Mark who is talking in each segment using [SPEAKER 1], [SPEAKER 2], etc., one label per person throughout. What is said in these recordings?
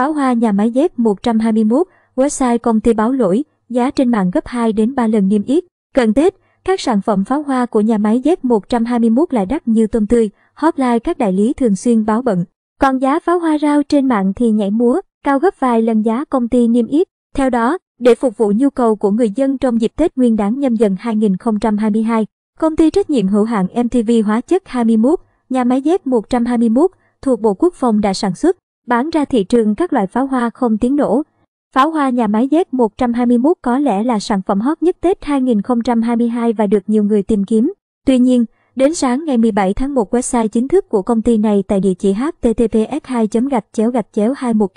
[SPEAKER 1] Pháo hoa nhà máy Z121, website công ty báo lỗi, giá trên mạng gấp 2 đến 3 lần niêm yết. Cận Tết, các sản phẩm pháo hoa của nhà máy Z121 lại đắt như tôm tươi, hotline các đại lý thường xuyên báo bận. Còn giá pháo hoa rau trên mạng thì nhảy múa, cao gấp vài lần giá công ty niêm yết. Theo đó, để phục vụ nhu cầu của người dân trong dịp Tết Nguyên đán nhâm dần 2022, công ty trách nhiệm hữu hạn MTV Hóa chất 21, nhà máy Z121 thuộc Bộ Quốc phòng đã sản xuất bán ra thị trường các loại pháo hoa không tiếng nổ. Pháo hoa nhà máy Z121 có lẽ là sản phẩm hot nhất Tết 2022 và được nhiều người tìm kiếm. Tuy nhiên, đến sáng ngày 17 tháng 1 website chính thức của công ty này tại địa chỉ https 2 gạch chéo gạch chéo 21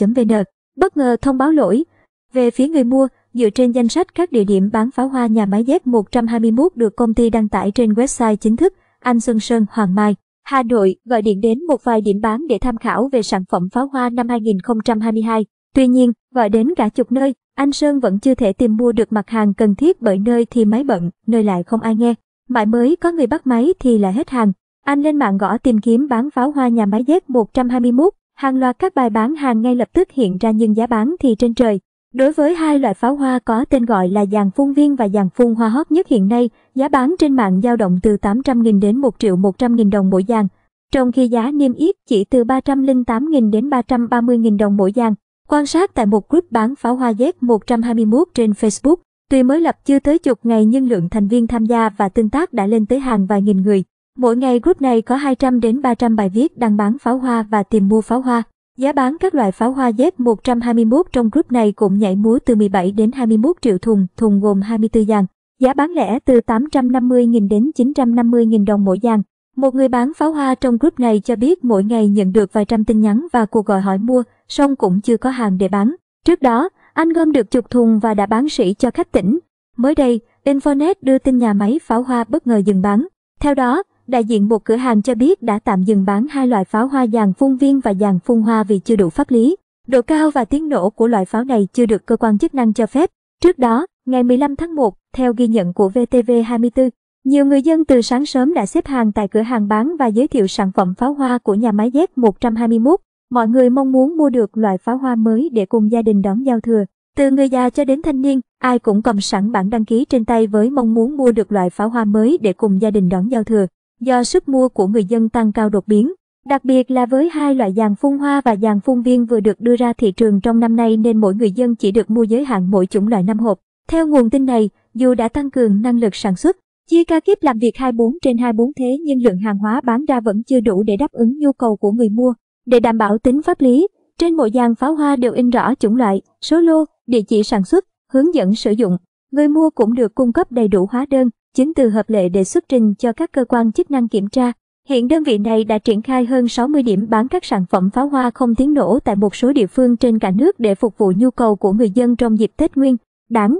[SPEAKER 1] vn bất ngờ thông báo lỗi. Về phía người mua, dựa trên danh sách các địa điểm bán pháo hoa nhà máy Z121 được công ty đăng tải trên website chính thức, anh Xuân Sơn Hoàng Mai. Hà Nội gọi điện đến một vài điểm bán để tham khảo về sản phẩm pháo hoa năm 2022. Tuy nhiên, gọi đến cả chục nơi, anh Sơn vẫn chưa thể tìm mua được mặt hàng cần thiết bởi nơi thì máy bận, nơi lại không ai nghe. Mãi mới có người bắt máy thì là hết hàng. Anh lên mạng gõ tìm kiếm bán pháo hoa nhà máy Z121, hàng loạt các bài bán hàng ngay lập tức hiện ra nhưng giá bán thì trên trời. Đối với hai loại pháo hoa có tên gọi là dàn phun viên và dàn phun hoa hot nhất hiện nay, giá bán trên mạng dao động từ 800.000 đến 1 triệu 100.000 đồng mỗi dàn, trong khi giá niêm yết chỉ từ 308.000 đến 330.000 đồng mỗi dàn. Quan sát tại một group bán pháo hoa Z121 trên Facebook, tuy mới lập chưa tới chục ngày nhưng lượng thành viên tham gia và tương tác đã lên tới hàng vài nghìn người. Mỗi ngày group này có 200 đến 300 bài viết đăng bán pháo hoa và tìm mua pháo hoa. Giá bán các loại pháo hoa Z121 trong group này cũng nhảy múa từ 17 đến 21 triệu thùng, thùng gồm 24 dàn. Giá bán lẻ từ 850.000 đến 950.000 đồng mỗi dàn. Một người bán pháo hoa trong group này cho biết mỗi ngày nhận được vài trăm tin nhắn và cuộc gọi hỏi mua, song cũng chưa có hàng để bán. Trước đó, anh gom được chục thùng và đã bán sỉ cho khách tỉnh. Mới đây, Infonet đưa tin nhà máy pháo hoa bất ngờ dừng bán. Theo đó, Đại diện một cửa hàng cho biết đã tạm dừng bán hai loại pháo hoa dàn phun viên và dàn phun hoa vì chưa đủ pháp lý. Độ cao và tiếng nổ của loại pháo này chưa được cơ quan chức năng cho phép. Trước đó, ngày 15 tháng 1, theo ghi nhận của VTV24, nhiều người dân từ sáng sớm đã xếp hàng tại cửa hàng bán và giới thiệu sản phẩm pháo hoa của nhà máy Z121. Mọi người mong muốn mua được loại pháo hoa mới để cùng gia đình đón giao thừa. Từ người già cho đến thanh niên, ai cũng cầm sẵn bản đăng ký trên tay với mong muốn mua được loại pháo hoa mới để cùng gia đình đón giao thừa do sức mua của người dân tăng cao đột biến. Đặc biệt là với hai loại dàn phun hoa và dàn phun viên vừa được đưa ra thị trường trong năm nay nên mỗi người dân chỉ được mua giới hạn mỗi chủng loại 5 hộp. Theo nguồn tin này, dù đã tăng cường năng lực sản xuất, chia ca kiếp làm việc 24 trên 24 thế nhưng lượng hàng hóa bán ra vẫn chưa đủ để đáp ứng nhu cầu của người mua. Để đảm bảo tính pháp lý, trên mỗi dàn pháo hoa đều in rõ chủng loại, số lô, địa chỉ sản xuất, hướng dẫn sử dụng. Người mua cũng được cung cấp đầy đủ hóa đơn, chứng từ hợp lệ để xuất trình cho các cơ quan chức năng kiểm tra. Hiện đơn vị này đã triển khai hơn 60 điểm bán các sản phẩm pháo hoa không tiếng nổ tại một số địa phương trên cả nước để phục vụ nhu cầu của người dân trong dịp Tết Nguyên, Đán.